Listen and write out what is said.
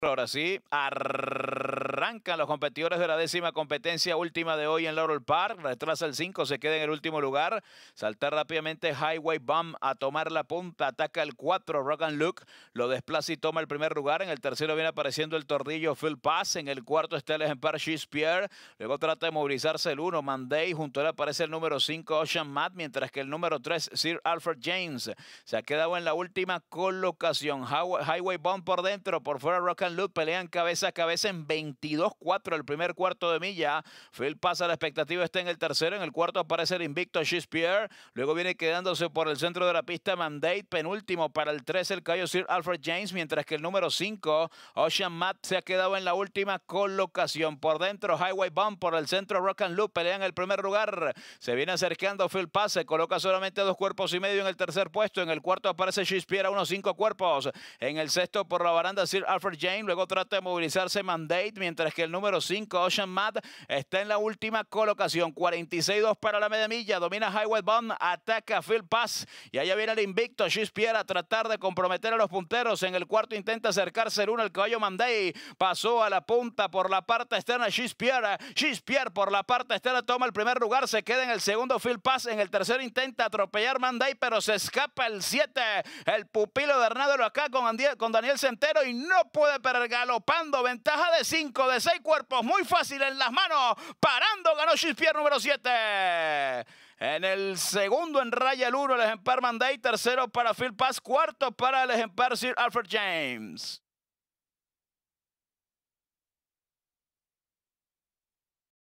Però ara sí, ar... Arrancan los competidores de la décima competencia última de hoy en Laurel Park. Retrasa el 5, se queda en el último lugar. Saltar rápidamente Highway Bomb a tomar la punta. Ataca el 4, Rock and Look. Lo desplaza y toma el primer lugar. En el tercero viene apareciendo el tordillo Phil Pass. En el cuarto está el ejemplar Shakespeare. Luego trata de movilizarse el 1, Manday. Junto a él aparece el número 5, Ocean Matt. Mientras que el número 3, Sir Alfred James. Se ha quedado en la última colocación. Highway Bomb por dentro, por fuera Rock and Look. Pelean cabeza a cabeza en 20 dos 4 el primer cuarto de milla. Phil pasa la expectativa, está en el tercero. En el cuarto aparece el invicto Shakespeare. Luego viene quedándose por el centro de la pista Mandate. Penúltimo para el 3 el Cayo Sir Alfred James. Mientras que el número 5, Ocean Matt, se ha quedado en la última colocación. Por dentro, Highway Bomb por el centro Rock and Loop. Pelea en el primer lugar. Se viene acercando Phil pase coloca solamente dos cuerpos y medio en el tercer puesto. En el cuarto aparece Shakespeare a unos cinco cuerpos. En el sexto por la baranda Sir Alfred James. Luego trata de movilizarse Mandate. Mientras mientras que el número 5, Ocean Mad está en la última colocación. 46-2 para la media milla. Domina Highway Bond, ataca Phil Pass. Y allá viene el invicto Shispierre a tratar de comprometer a los punteros. En el cuarto intenta acercarse el uno, al caballo Manday Pasó a la punta por la parte externa Shispierre. Shispierre por la parte externa toma el primer lugar. Se queda en el segundo Phil Pass. En el tercero intenta atropellar Manday pero se escapa el 7. El pupilo de Hernando acá con, con Daniel Centero y no puede perder galopando. Ventaja de 5 de seis cuerpos, muy fácil en las manos, parando ganó Shakespeare número 7. En el segundo en raya el el ejemplar Manday, tercero para Phil Pass, cuarto para el ejemplar Sir Alfred James.